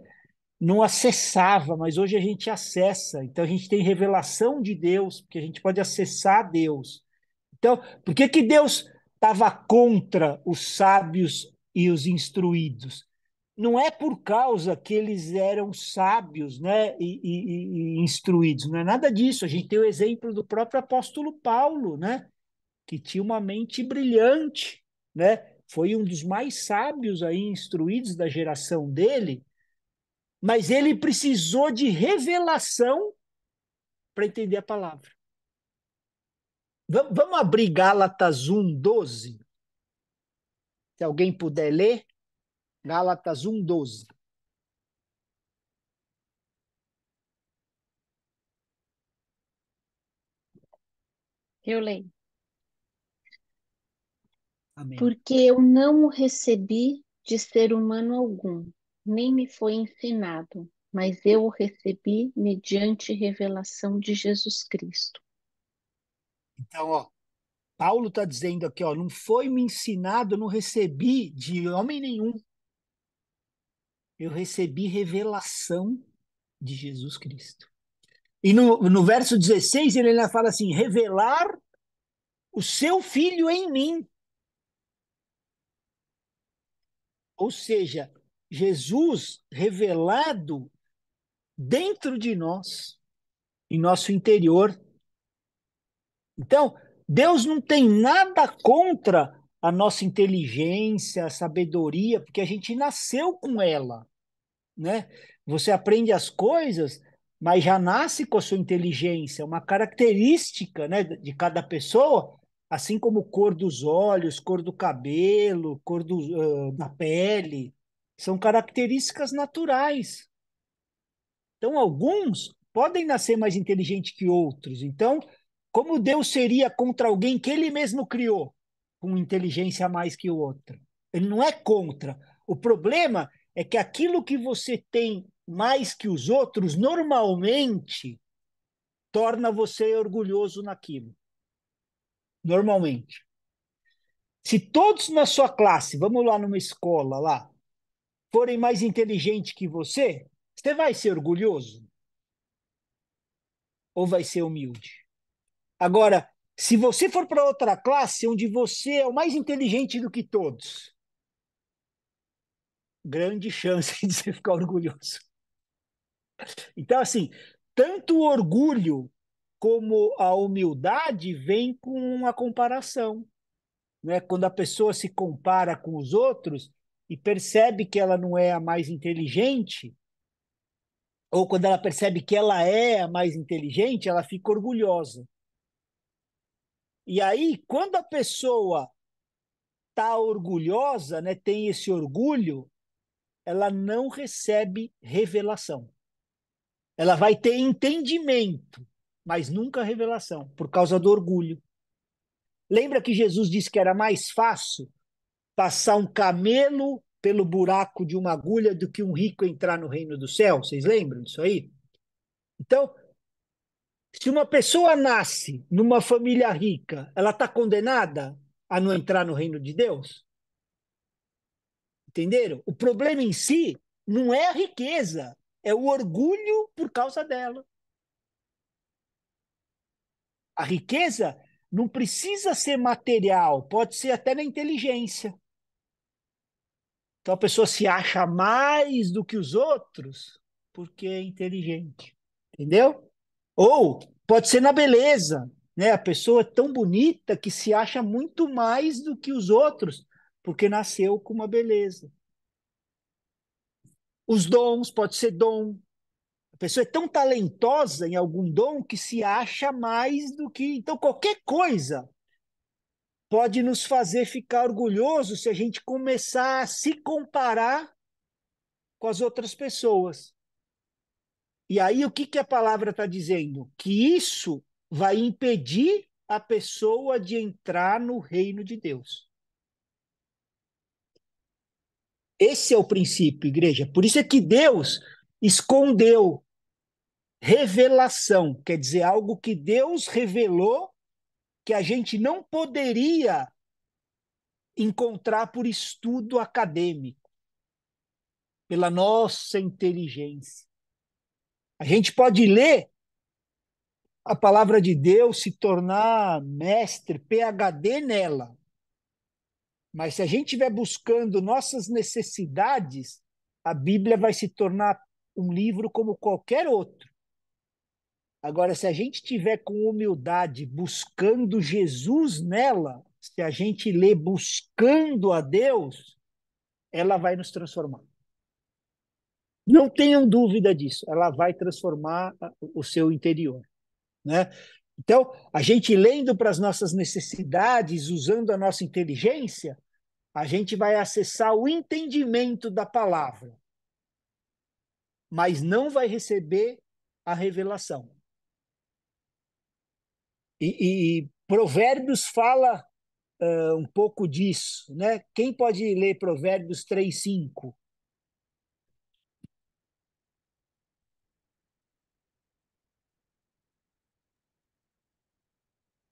Não acessava, mas hoje a gente acessa. Então a gente tem revelação de Deus, porque a gente pode acessar Deus. Então, por que, que Deus estava contra os sábios e os instruídos? não é por causa que eles eram sábios né, e, e, e, instruídos, não é nada disso. A gente tem o exemplo do próprio apóstolo Paulo, né, que tinha uma mente brilhante, né, foi um dos mais sábios aí instruídos da geração dele, mas ele precisou de revelação para entender a palavra. V vamos abrir Gálatas 1, 12? Se alguém puder ler. Gálatas 12. Eu leio. Amém. Porque eu não o recebi de ser humano algum, nem me foi ensinado, mas eu o recebi mediante revelação de Jesus Cristo. Então, ó, Paulo está dizendo aqui, ó, não foi me ensinado, não recebi de homem nenhum, eu recebi revelação de Jesus Cristo. E no, no verso 16 ele ainda fala assim: revelar o seu filho em mim. Ou seja, Jesus revelado dentro de nós, em nosso interior. Então, Deus não tem nada contra a nossa inteligência, a sabedoria, porque a gente nasceu com ela, né? Você aprende as coisas, mas já nasce com a sua inteligência, uma característica, né, de cada pessoa, assim como cor dos olhos, cor do cabelo, cor do, uh, da pele, são características naturais. Então, alguns podem nascer mais inteligentes que outros. Então, como Deus seria contra alguém que ele mesmo criou? com inteligência a mais que o outro. Ele não é contra. O problema é que aquilo que você tem mais que os outros, normalmente, torna você orgulhoso naquilo. Normalmente. Se todos na sua classe, vamos lá numa escola lá, forem mais inteligentes que você, você vai ser orgulhoso? Ou vai ser humilde? Agora, se você for para outra classe onde você é o mais inteligente do que todos, grande chance <laughs> de você ficar orgulhoso. Então, assim, tanto o orgulho como a humildade vem com a comparação. Né? Quando a pessoa se compara com os outros e percebe que ela não é a mais inteligente, ou quando ela percebe que ela é a mais inteligente, ela fica orgulhosa. E aí, quando a pessoa está orgulhosa, né, tem esse orgulho, ela não recebe revelação. Ela vai ter entendimento, mas nunca revelação, por causa do orgulho. Lembra que Jesus disse que era mais fácil passar um camelo pelo buraco de uma agulha do que um rico entrar no reino do céu? Vocês lembram disso aí? Então, se uma pessoa nasce numa família rica, ela está condenada a não entrar no reino de Deus? Entenderam? O problema em si não é a riqueza, é o orgulho por causa dela. A riqueza não precisa ser material, pode ser até na inteligência. Então a pessoa se acha mais do que os outros porque é inteligente. Entendeu? Ou pode ser na beleza, né? A pessoa é tão bonita que se acha muito mais do que os outros, porque nasceu com uma beleza. Os dons, pode ser dom. A pessoa é tão talentosa em algum dom que se acha mais do que. Então, qualquer coisa pode nos fazer ficar orgulhoso se a gente começar a se comparar com as outras pessoas. E aí, o que, que a palavra está dizendo? Que isso vai impedir a pessoa de entrar no reino de Deus. Esse é o princípio, igreja. Por isso é que Deus escondeu revelação, quer dizer, algo que Deus revelou que a gente não poderia encontrar por estudo acadêmico, pela nossa inteligência. A gente pode ler a palavra de Deus, se tornar mestre, PhD nela. Mas se a gente estiver buscando nossas necessidades, a Bíblia vai se tornar um livro como qualquer outro. Agora, se a gente tiver com humildade buscando Jesus nela, se a gente lê buscando a Deus, ela vai nos transformar. Não tenham dúvida disso, ela vai transformar o seu interior. Né? Então, a gente lendo para as nossas necessidades, usando a nossa inteligência, a gente vai acessar o entendimento da palavra, mas não vai receber a revelação. E, e Provérbios fala uh, um pouco disso, né? Quem pode ler Provérbios 3, 5?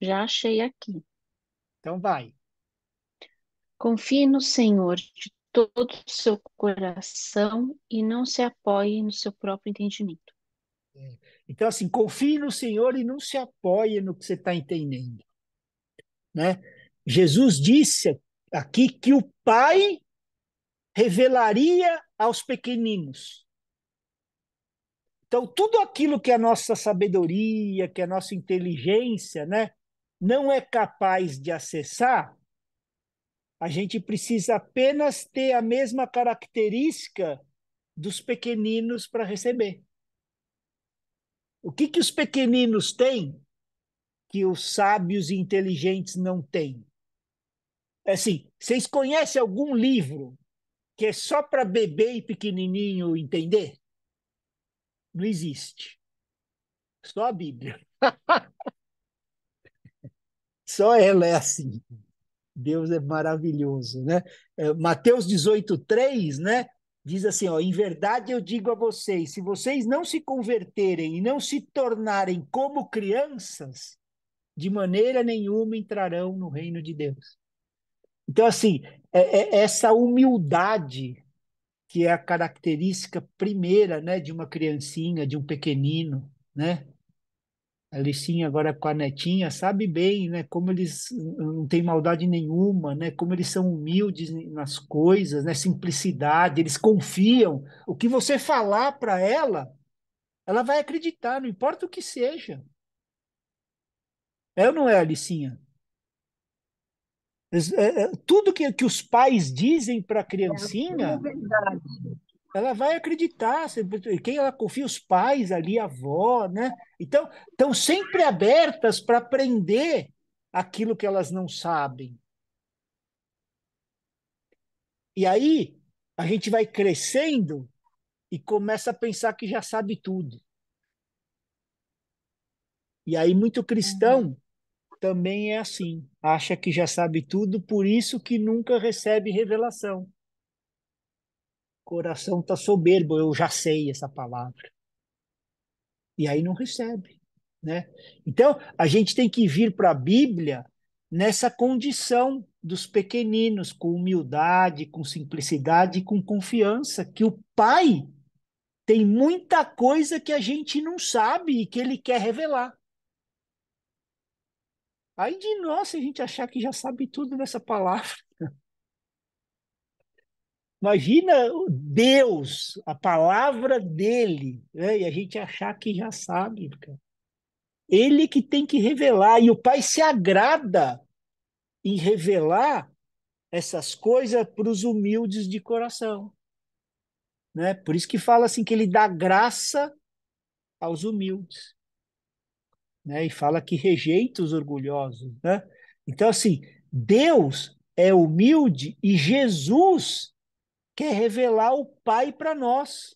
Já achei aqui. Então vai. Confie no Senhor de todo o seu coração e não se apoie no seu próprio entendimento. É. Então, assim, confie no Senhor e não se apoie no que você está entendendo. Né? Jesus disse aqui que o Pai revelaria aos pequeninos. Então, tudo aquilo que é a nossa sabedoria, que é a nossa inteligência, né, não é capaz de acessar, a gente precisa apenas ter a mesma característica dos pequeninos para receber. O que, que os pequeninos têm que os sábios e inteligentes não têm? É assim, vocês conhecem algum livro que é só para bebê e pequenininho entender? Não existe. Só a Bíblia. <laughs> Só ela é assim. Deus é maravilhoso, né? É, Mateus 18:3, né? Diz assim, ó, em verdade eu digo a vocês, se vocês não se converterem e não se tornarem como crianças, de maneira nenhuma entrarão no reino de Deus. Então, assim, é, é essa humildade que é a característica primeira, né, de uma criancinha, de um pequenino, né? Alicinha agora com a netinha, sabe bem, né, como eles não têm maldade nenhuma, né, como eles são humildes nas coisas, né, simplicidade, eles confiam. O que você falar para ela, ela vai acreditar, não importa o que seja. É ou não é, Alicinha? É, é, tudo que, que os pais dizem para a é, criancinha é, ela vai acreditar, quem ela confia, os pais ali, a avó, né? Então, estão sempre abertas para aprender aquilo que elas não sabem. E aí, a gente vai crescendo e começa a pensar que já sabe tudo. E aí, muito cristão uhum. também é assim, acha que já sabe tudo, por isso que nunca recebe revelação coração está soberbo, eu já sei essa palavra. E aí não recebe. Né? Então, a gente tem que vir para a Bíblia nessa condição dos pequeninos, com humildade, com simplicidade, com confiança, que o Pai tem muita coisa que a gente não sabe e que Ele quer revelar. Aí de nós a gente achar que já sabe tudo dessa palavra. Imagina Deus, a palavra dele, né? e a gente achar que já sabe. Cara. Ele que tem que revelar, e o Pai se agrada em revelar essas coisas para os humildes de coração. Né? Por isso que fala assim que ele dá graça aos humildes. Né? E fala que rejeita os orgulhosos, né? Então assim, Deus é humilde e Jesus quer é revelar o Pai para nós.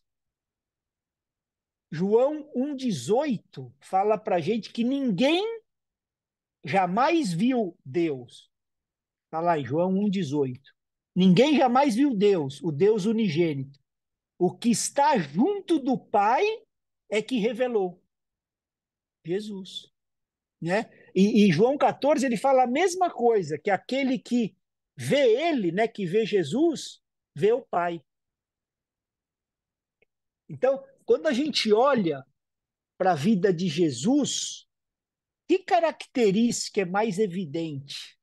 João 1,18 fala para gente que ninguém jamais viu Deus. Está lá em João 1,18. Ninguém jamais viu Deus, o Deus unigênito. O que está junto do Pai é que revelou. Jesus. Né? E, e João 14 ele fala a mesma coisa, que aquele que vê ele, né, que vê Jesus, vê o Pai. Então, quando a gente olha para a vida de Jesus, que característica é mais evidente?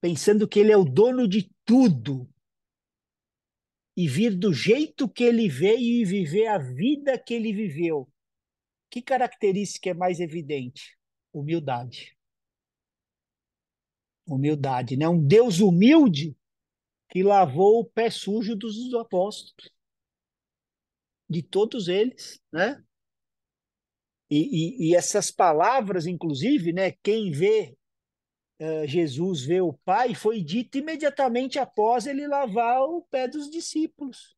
Pensando que ele é o dono de tudo e vir do jeito que ele veio e viver a vida que ele viveu. Que característica é mais evidente? Humildade. Humildade, né? Um Deus humilde que lavou o pé sujo dos apóstolos, de todos eles, né? E, e, e essas palavras, inclusive, né? Quem vê uh, Jesus vê o Pai, foi dito imediatamente após ele lavar o pé dos discípulos.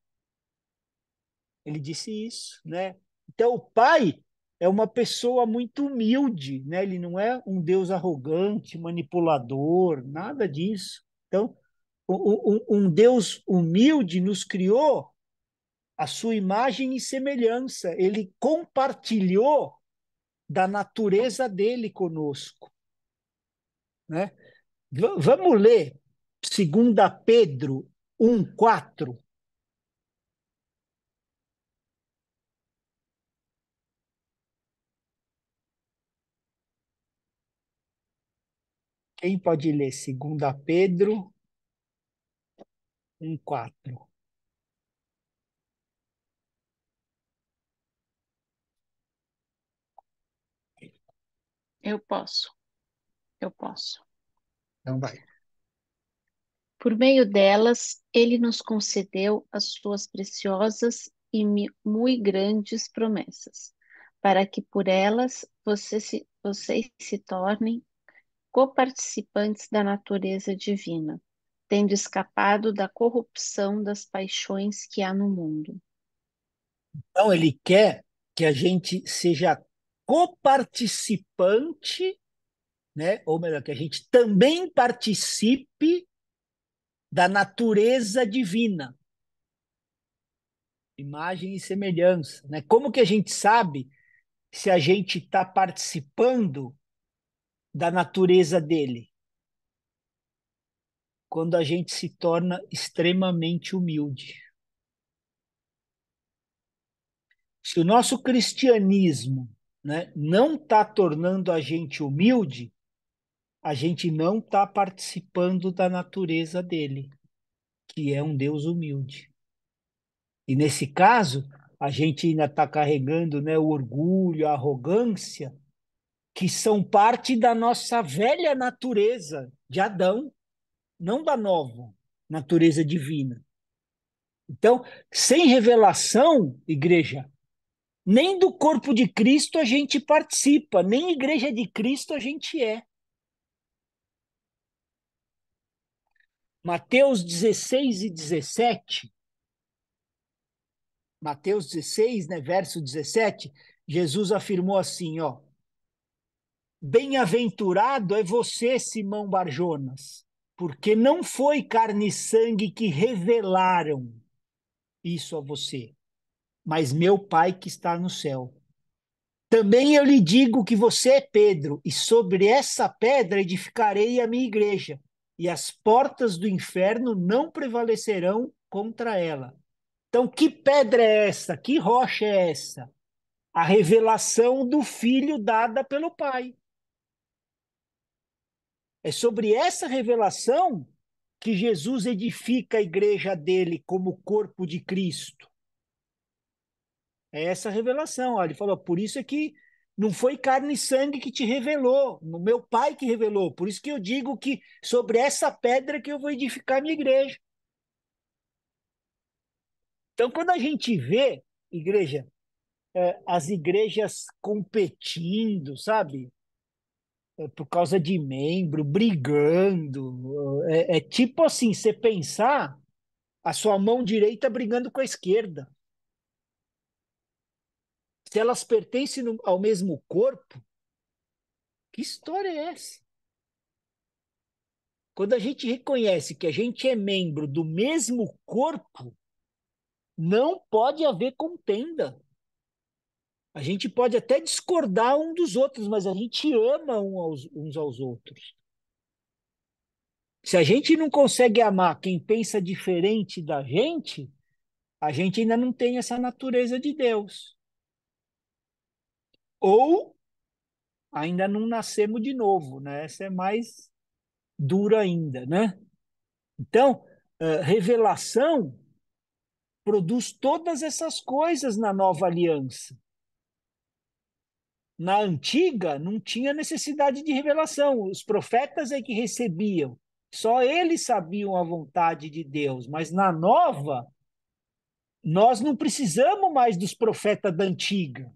Ele disse isso, né? Então o Pai é uma pessoa muito humilde, né? Ele não é um Deus arrogante, manipulador, nada disso. Então um, um Deus humilde nos criou a sua imagem e semelhança. Ele compartilhou da natureza dele conosco. Né? V vamos ler 2 Pedro 1,4. Quem pode ler? 2 Pedro um quatro. Eu posso. Eu posso. Então vai. Por meio delas, ele nos concedeu as suas preciosas e muito grandes promessas, para que por elas você se, vocês se tornem coparticipantes da natureza divina tendo escapado da corrupção das paixões que há no mundo. Então, ele quer que a gente seja coparticipante, né? ou melhor, que a gente também participe da natureza divina. Imagem e semelhança. Né? Como que a gente sabe se a gente está participando da natureza dele? quando a gente se torna extremamente humilde. Se o nosso cristianismo né, não está tornando a gente humilde, a gente não está participando da natureza dele, que é um Deus humilde. E nesse caso, a gente ainda está carregando né, o orgulho, a arrogância, que são parte da nossa velha natureza de Adão não da nova natureza divina. Então, sem revelação, igreja, nem do corpo de Cristo a gente participa, nem igreja de Cristo a gente é. Mateus 16 e 17. Mateus 16, né, verso 17, Jesus afirmou assim, ó: Bem-aventurado é você, Simão Barjonas, porque não foi carne e sangue que revelaram isso a você, mas meu Pai que está no céu. Também eu lhe digo que você é Pedro, e sobre essa pedra edificarei a minha igreja, e as portas do inferno não prevalecerão contra ela. Então, que pedra é essa? Que rocha é essa? A revelação do Filho dada pelo Pai. É sobre essa revelação que Jesus edifica a igreja dele como corpo de Cristo. É essa revelação. Ele falou: por isso é que não foi carne e sangue que te revelou, no meu Pai que revelou. Por isso que eu digo que sobre essa pedra que eu vou edificar minha igreja. Então, quando a gente vê, igreja, eh, as igrejas competindo, sabe? É, por causa de membro, brigando. É, é tipo assim, você pensar a sua mão direita brigando com a esquerda. Se elas pertencem no, ao mesmo corpo, que história é essa? Quando a gente reconhece que a gente é membro do mesmo corpo, não pode haver contenda. A gente pode até discordar um dos outros, mas a gente ama uns aos outros. Se a gente não consegue amar quem pensa diferente da gente, a gente ainda não tem essa natureza de Deus. Ou ainda não nascemos de novo, né? Essa é mais dura ainda, né? Então, revelação produz todas essas coisas na nova aliança na antiga não tinha necessidade de revelação. Os profetas é que recebiam. Só eles sabiam a vontade de Deus. Mas na nova, nós não precisamos mais dos profetas da antiga.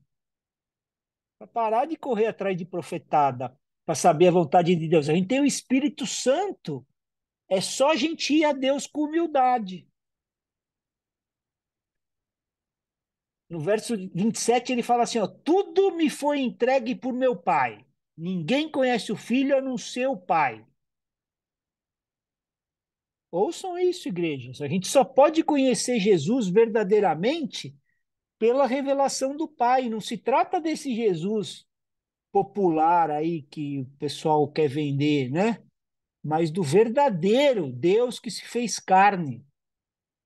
Para parar de correr atrás de profetada, para saber a vontade de Deus. A gente tem o Espírito Santo. É só a gente ir a Deus com humildade. No verso 27, ele fala assim: ó, Tudo me foi entregue por meu pai. Ninguém conhece o filho a não ser o pai. Ouçam isso, igrejas. A gente só pode conhecer Jesus verdadeiramente pela revelação do Pai. Não se trata desse Jesus popular aí que o pessoal quer vender, né? Mas do verdadeiro Deus que se fez carne.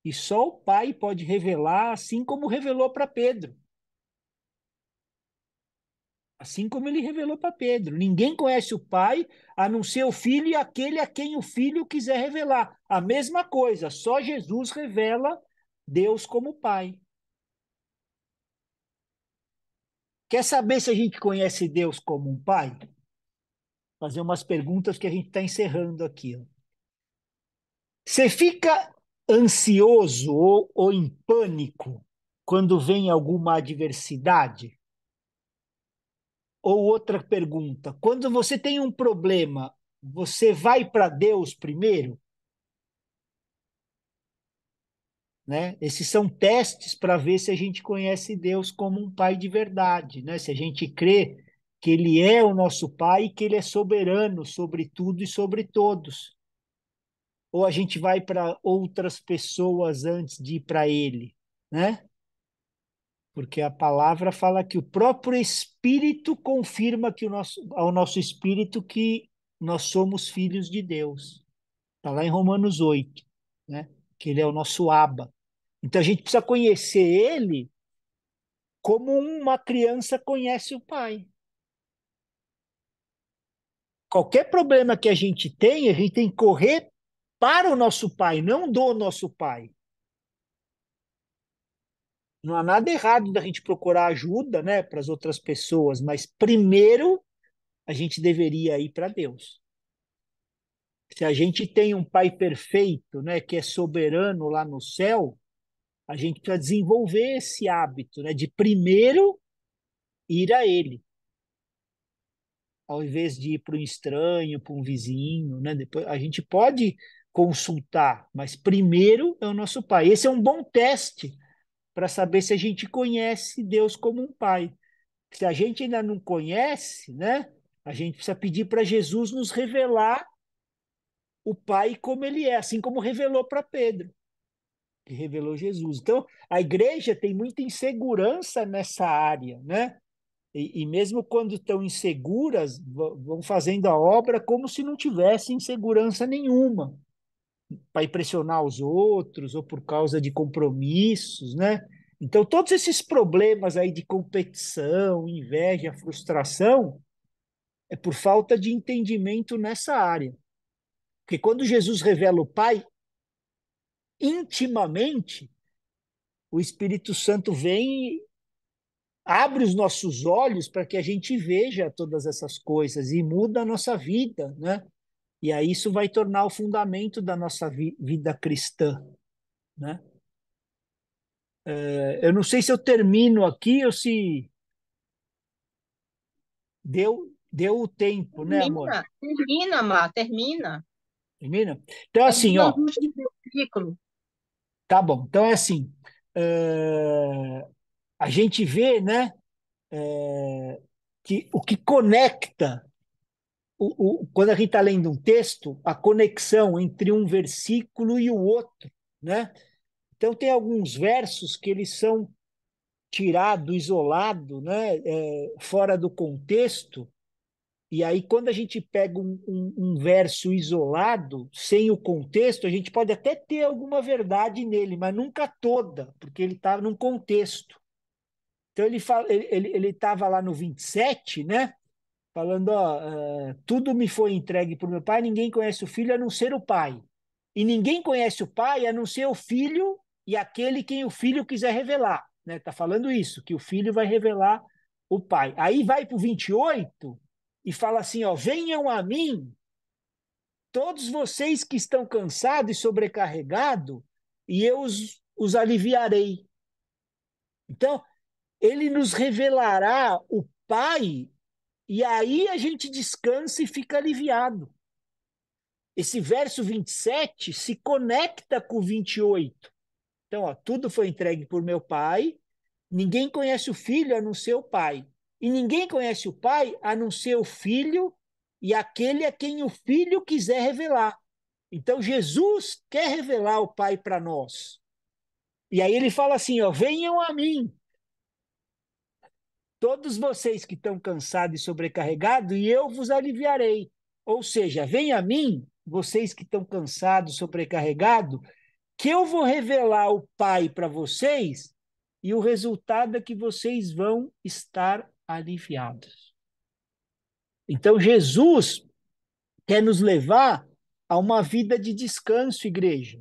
E só o Pai pode revelar, assim como revelou para Pedro. Assim como ele revelou para Pedro. Ninguém conhece o Pai a não ser o Filho e aquele a quem o Filho quiser revelar. A mesma coisa, só Jesus revela Deus como Pai. Quer saber se a gente conhece Deus como um Pai? Fazer umas perguntas que a gente está encerrando aqui. Você fica ansioso ou, ou em pânico quando vem alguma adversidade? Ou outra pergunta: quando você tem um problema, você vai para Deus primeiro? Né? Esses são testes para ver se a gente conhece Deus como um pai de verdade, né? Se a gente crê que ele é o nosso pai e que ele é soberano sobre tudo e sobre todos ou a gente vai para outras pessoas antes de ir para ele, né? Porque a palavra fala que o próprio espírito confirma que o nosso ao nosso espírito que nós somos filhos de Deus. Está lá em Romanos 8, né? Que ele é o nosso aba. Então a gente precisa conhecer ele como uma criança conhece o pai. Qualquer problema que a gente tem, a gente tem que correr para o nosso pai, não é do nosso pai. Não há nada errado da gente procurar ajuda, né, para as outras pessoas, mas primeiro a gente deveria ir para Deus. Se a gente tem um pai perfeito, né, que é soberano lá no céu, a gente precisa desenvolver esse hábito, né, de primeiro ir a ele ao invés de ir para um estranho, para um vizinho, né? Depois a gente pode consultar, mas primeiro é o nosso Pai. Esse é um bom teste para saber se a gente conhece Deus como um Pai. Se a gente ainda não conhece, né? A gente precisa pedir para Jesus nos revelar o Pai como ele é, assim como revelou para Pedro, que revelou Jesus. Então, a igreja tem muita insegurança nessa área, né? E, e, mesmo quando estão inseguras, vão fazendo a obra como se não tivessem insegurança nenhuma para impressionar os outros ou por causa de compromissos, né? Então, todos esses problemas aí de competição, inveja, frustração, é por falta de entendimento nessa área. Porque quando Jesus revela o Pai, intimamente, o Espírito Santo vem e abre os nossos olhos para que a gente veja todas essas coisas e muda a nossa vida, né? E aí isso vai tornar o fundamento da nossa vi vida cristã, né? É, eu não sei se eu termino aqui ou se deu deu o tempo, né, termina, né, amor? Termina, Mar, termina. Termina. Então é assim, ó. Tá bom. Então é assim. É, a gente vê, né, é, que o que conecta o, o, quando a gente está lendo um texto, a conexão entre um versículo e o outro, né? Então tem alguns versos que eles são tirados isolados né? É, fora do contexto. E aí quando a gente pega um, um, um verso isolado, sem o contexto, a gente pode até ter alguma verdade nele, mas nunca toda, porque ele está num contexto. Então ele fala, ele estava lá no 27, né? falando: ó, uh, tudo me foi entregue por meu pai, ninguém conhece o filho a não ser o pai. E ninguém conhece o pai a não ser o filho e aquele quem o filho quiser revelar. Está né? Tá falando isso, que o filho vai revelar o pai. Aí vai para o 28 e fala assim: ó, venham a mim, todos vocês que estão cansados e sobrecarregados, e eu os, os aliviarei. Então, ele nos revelará o Pai e aí a gente descansa e fica aliviado. Esse verso 27 se conecta com o 28. Então, ó, tudo foi entregue por meu pai, ninguém conhece o filho a não ser o pai. E ninguém conhece o pai a não ser o filho e aquele a quem o filho quiser revelar. Então, Jesus quer revelar o pai para nós. E aí ele fala assim, ó, venham a mim, Todos vocês que estão cansados e sobrecarregados, e eu vos aliviarei. Ou seja, venham a mim, vocês que estão cansados, sobrecarregados, que eu vou revelar o Pai para vocês, e o resultado é que vocês vão estar aliviados. Então, Jesus quer nos levar a uma vida de descanso, igreja.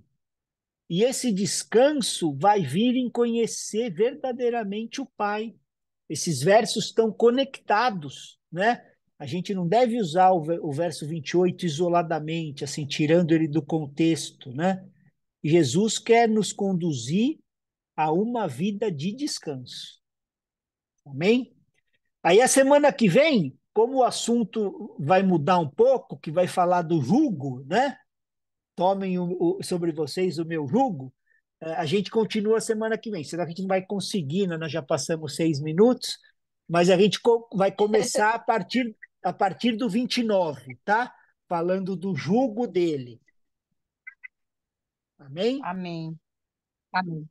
E esse descanso vai vir em conhecer verdadeiramente o Pai esses versos estão conectados, né? A gente não deve usar o verso 28 isoladamente, assim, tirando ele do contexto, né? Jesus quer nos conduzir a uma vida de descanso. Amém? Aí a semana que vem, como o assunto vai mudar um pouco, que vai falar do jugo, né? Tomem o, o, sobre vocês o meu jugo. É, a gente continua semana que vem. Será que a gente não vai conseguir? Né? Nós já passamos seis minutos, mas a gente vai começar a partir, a partir do 29, tá? Falando do jugo dele. Amém? Amém. Amém.